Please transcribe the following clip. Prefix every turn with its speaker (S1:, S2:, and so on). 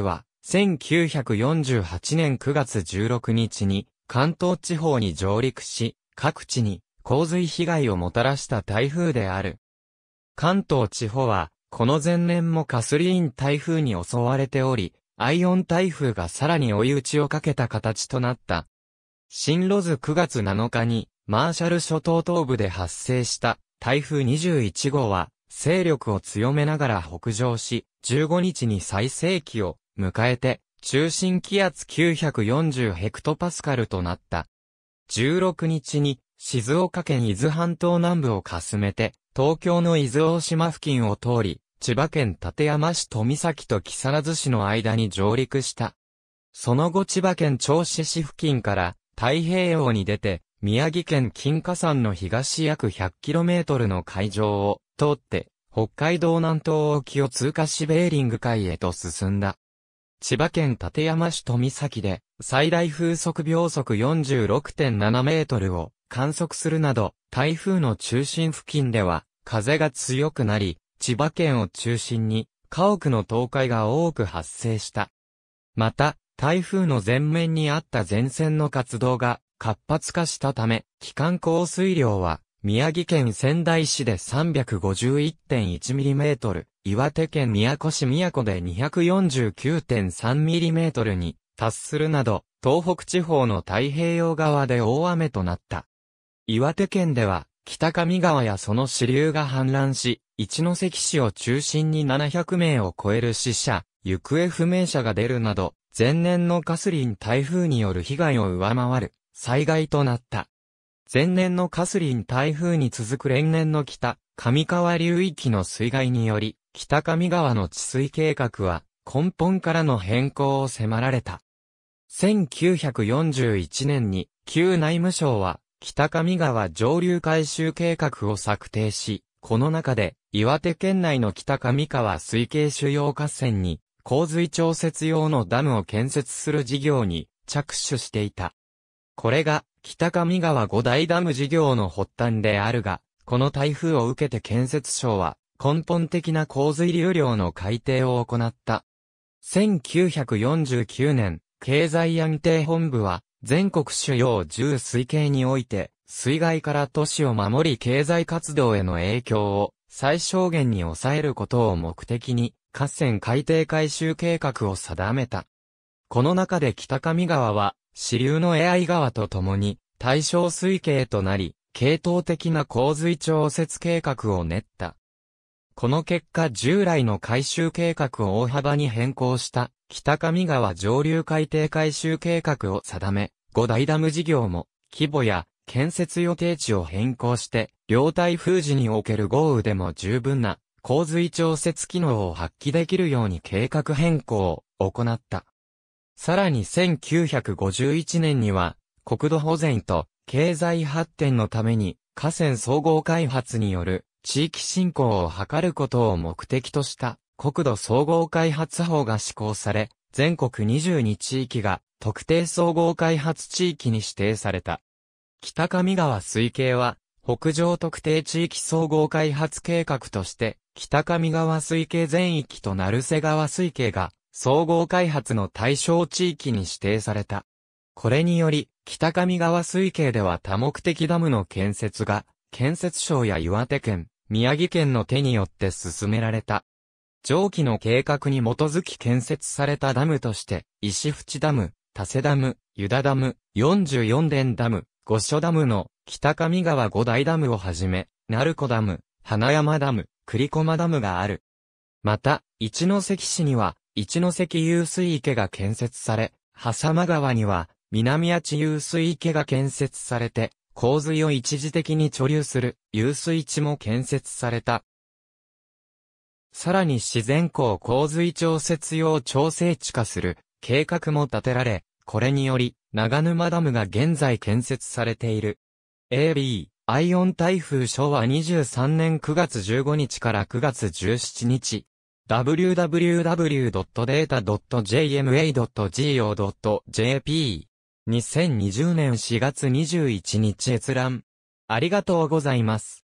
S1: は、1948年9月16日に、関東地方に上陸し、各地に洪水被害をもたらした台風である。関東地方は、この前年もカスリーン台風に襲われており、アイオン台風がさらに追い打ちをかけた形となった。進路図9月7日に、マーシャル諸島東部で発生した台風21号は、勢力を強めながら北上し、15日に最盛期を迎えて、中心気圧940ヘクトパスカルとなった。16日に、静岡県伊豆半島南部をかすめて、東京の伊豆大島付近を通り、千葉県館山市富崎と木更津市の間に上陸した。その後千葉県銚子市付近から太平洋に出て、宮城県金華山の東約 100km の海上を通って、北海道南東沖を通過しベーリング海へと進んだ。千葉県館山市富崎で、最大風速秒速46.7メートルを観測するなど、台風の中心付近では、風が強くなり、千葉県を中心に、家屋の倒壊が多く発生した。また、台風の前面にあった前線の活動が活発化したため、帰還降水量は宮城県仙台市で 351.1mm、岩手県宮古市宮古で 249.3mm に達するなど、東北地方の太平洋側で大雨となった。岩手県では、北上川やその支流が氾濫し、一関市を中心に700名を超える死者、行方不明者が出るなど、前年のガスリン台風による被害を上回る災害となった。前年のカスリン台風に続く連年の北、上川流域の水害により、北上川の治水計画は根本からの変更を迫られた。1941年に旧内務省は北上川上流改修計画を策定し、この中で岩手県内の北上川水系主要河川に洪水調節用のダムを建設する事業に着手していた。これが北上川五大ダム事業の発端であるが、この台風を受けて建設省は、根本的な洪水流量の改定を行った。1949年、経済安定本部は、全国主要10水系において、水害から都市を守り経済活動への影響を最小限に抑えることを目的に、河川改定改修計画を定めた。この中で北上川は、支流のエアイ川と共に、対象水系となり、系統的な洪水調節計画を練った。この結果従来の改修計画を大幅に変更した北上川上流海底改修計画を定め、五大ダム事業も規模や建設予定地を変更して、両台風時における豪雨でも十分な洪水調節機能を発揮できるように計画変更を行った。さらに1951年には、国土保全と経済発展のために河川総合開発による地域振興を図ることを目的とした国土総合開発法が施行され、全国22地域が特定総合開発地域に指定された。北上川水系は北上特定地域総合開発計画として北上川水系全域と成瀬川水系が総合開発の対象地域に指定された。これにより、北上川水系では多目的ダムの建設が、建設省や岩手県、宮城県の手によって進められた。上記の計画に基づき建設されたダムとして、石淵ダム、多瀬ダム、湯田ダム、四十四電ダム、五所ダムの北上川五大ダムをはじめ、鳴子ダム、花山ダム、栗駒ダムがある。また、一関市には、一関遊水池が建設され、狭間川には、南八遊水池が建設されて、洪水を一時的に貯留する遊水池も建設された。さらに自然港洪水調節用調整地化する計画も立てられ、これにより長沼ダムが現在建設されている。AB、アイオン台風昭和23年9月15日から9月17日、www.data.jma.go.jp。2020年4月21日閲覧。ありがとうございます。